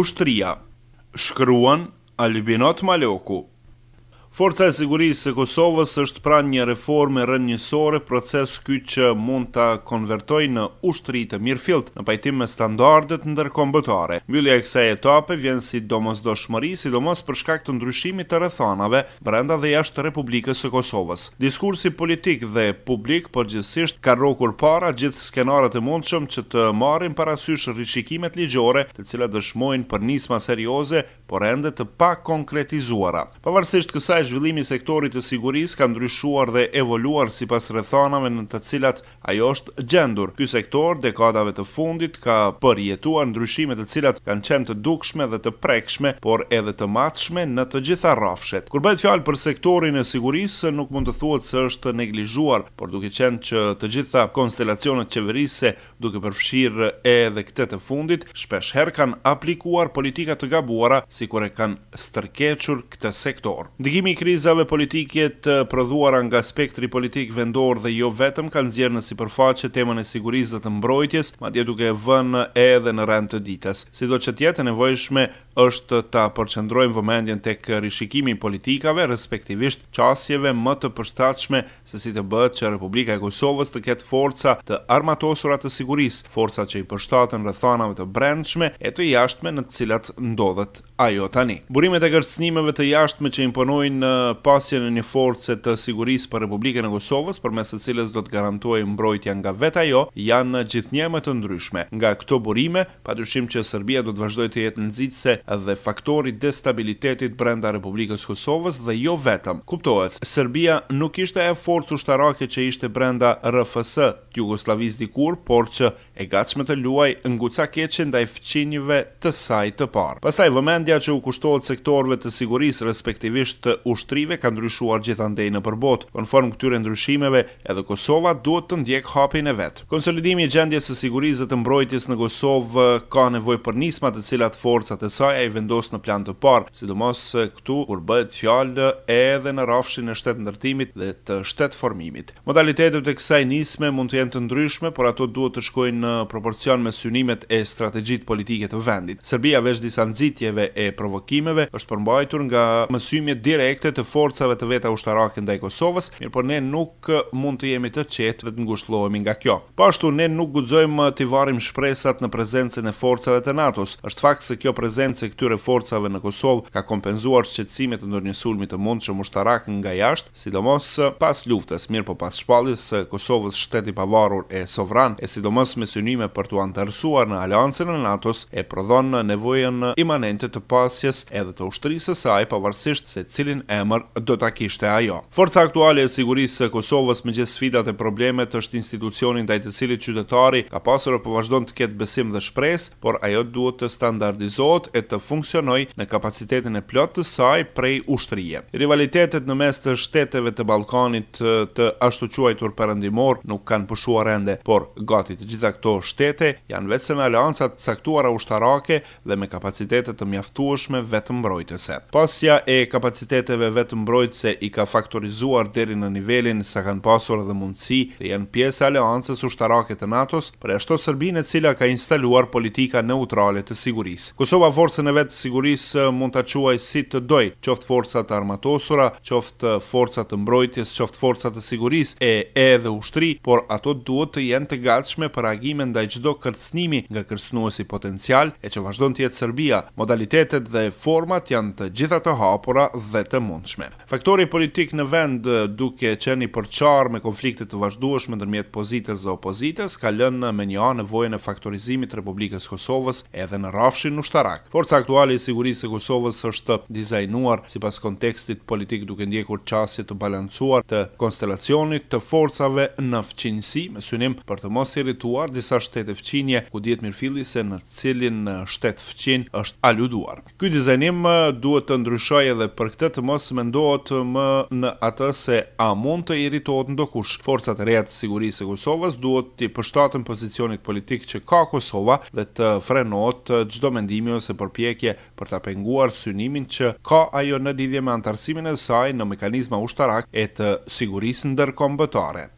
ushtria. Shkruan Albinot Maloku. Forca e sigurisë së Kosovës është pranë një reforme rënjësore, proces ky që mund ta konvertojë në ushtri të mirëfillt në pajtim me standardet ndërkombëtare. Mbyllja e kësaj etape vjen si domosdoshmëri, sidomos për shkak të ndryshimit të rrethanave brenda dhe jashtë Republikës së Kosovës. Diskursi politik dhe publik përgjithsisht ka rokur para gjithë skenarat e mundshëm që të marrin parasysh rishikimet ligjore, të cilat dëshmojnë për nisma serioze, por ende të pa konkretizuara. Pavarësisht kësaj zhvillimi i sektorit të sigurisë ka ndryshuar dhe evoluar sipas rrethanave në të cilat ajo është gjendur. Ky sektor dekadave të fundit ka përjetuar ndryshime të cilat kanë qenë të dukshme dhe të prekshme, por edhe të matshme në të gjitha rrafshet. Kur bëhet fjalë për sektorin e sigurisë, nuk mund të thuhet se është neglizhuar, por duke qenë që të gjitha konstelacionet qeverisë duke përfshirë edhe këtë të fundit, shpesh herë kanë aplikuar politika të gabuara, sikur e kanë stërkëçur këtë sektor. Ndikimi krizave politike të prodhuara nga spektri politik vendor dhe jo vetëm kanë zjerë në sipërfaqe temën e sigurisë dhe të mbrojtjes, madje duke e vënë edhe në rend të ditës. Sido që tjetë e nevojshme është ta përqendrojmë vëmendjen tek rishikimi i politikave respektivisht çësjeve më të përshtatshme se si të bëhet që Republika e Kosovës të ketë forca të armatosura të sigurisë, forca që i përshtaten rrethanave të brendshme e të jashtme në të cilat ndodhet ajo tani. Burimet e gërcënimeve të jashtme që imponojnë në pasjen e një force të sigurisë për Republikën e Kosovës, përmes së cilës do të garantojë mbrojtja nga vetë ajo, janë gjithnjë më të ndryshme. Nga këto burime, padyshim që Serbia do të vazhdojë të jetë nxitse dhe faktori i destabilitetit brenda Republikës së Kosovës dhe jo vetëm. Kuptohet, Serbia nuk ishte e forcë ushtarake që ishte brenda rfs të Jugosllavisë dikur, por që e gatshme të luaj nguca keqe ndaj fëmijëve të saj të parë. Pastaj vëmendja që u kushtohet sektorëve të sigurisë respektivisht të ushtrive ka ndryshuar gjithandej në përbot. Konform këtyre ndryshimeve, edhe Kosova duhet të ndjek hapin e vet. Konsolidimi i gjendjes së sigurisë të mbrojtjes në Kosovë ka nevojë për nisma të cilat forcat e saj ai vendos në plan të parë, sidomos këtu kur bëhet fjalë edhe në rrafshin e shtet ndërtimit dhe të shtet formimit. Modalitetet e kësaj nisme mund të jenë të ndryshme, por ato duhet të shkojnë në proporcion me synimet e strategjit politike të vendit. Serbia veç disa nxitjeve e provokimeve është përmbajtur nga mësimje direkte të forcave të veta ushtarake ndaj Kosovës, mirë po ne nuk mund të jemi të qetë të ngushëllohemi nga kjo. Po ashtu ne nuk guxojmë të varrim shpresat në prezencën e forcave të NATO-s. Është fakt se kjo prezencë e këtyre forcave në Kosovë ka kompenzuar shqetësimet e ndonjë sulmi të mundshëm ushtarak nga jashtë, sidomos pas luftës, mirë po pas shpalljes së Kosovës shteti i pavarur e sovran, e sidomos me synime për të antarësuar në aliancën e NATO-s e prodhon në nevojën imanente të pasjes edhe të ushtrisë saj pavarësisht se cilin emër do ta kishte ajo. Forca aktuale e sigurisë së Kosovës me gjithë sfidat e problemet është institucioni ndaj të cilit qytetari ka pasur apo vazhdon të ketë besim dhe shpresë, por ajo duhet të standardizohet e të funksionojë në kapacitetin e plotë të saj prej ushtrie. Rivalitetet në mes të shteteve të Ballkanit të ashtuquajtur perëndimor nuk kanë pushuar ende, por gati të gjitha këto këto shtete janë vetëse në aleancat caktuara ushtarake dhe me kapacitetet të mjaftuashme vetëm mbrojtëse. Pasja e kapaciteteve vetëm mbrojtëse i ka faktorizuar deri në nivelin sa kanë pasur dhe mundësi dhe janë pjesë aleancës ushtarake të NATO-s, për e shto e cila ka instaluar politika neutrale të sigurisë. Kosova forcën e vetë sigurisë mund të quaj si të dojtë, qoftë forësat armatosura, qoftë forësat të mbrojtjes, qoftë forësat të sigurisë e edhe ushtri, por ato duhet të jenë të gatshme për agi shërbime ndaj çdo kërcënimi nga kërcënuesi potencial e që vazhdon të jetë Serbia. Modalitetet dhe format janë të gjitha të hapura dhe të mundshme. Faktori politik në vend duke qenë i me konflikte të vazhdueshme ndërmjet pozitës dhe opozitës ka lënë me një anë nevojën e faktorizimit të Republikës së Kosovës edhe në rrafshin ushtarak. Forca aktuale e sigurisë së Kosovës është dizajnuar sipas kontekstit politik duke ndjekur çështje të balancuar të konstelacionit të forcave në fqinjësi me synim për të mos irrituar disa disa shtete fqinje, ku djetë mirë filli se në cilin shtetë fqin është aluduar. Ky dizajnim duhet të ndryshoj edhe për këtë të mos me ndohet më në atë se a mund të iritohet dokush. Forcat e reja të sigurisë e Kosovës duhet të pështatën pozicionit politik që ka Kosova dhe të frenohet gjdo mendimi ose përpjekje për të penguar synimin që ka ajo në lidhje me antarësimin e saj në mekanizma ushtarak e të sigurisë ndërkombëtare.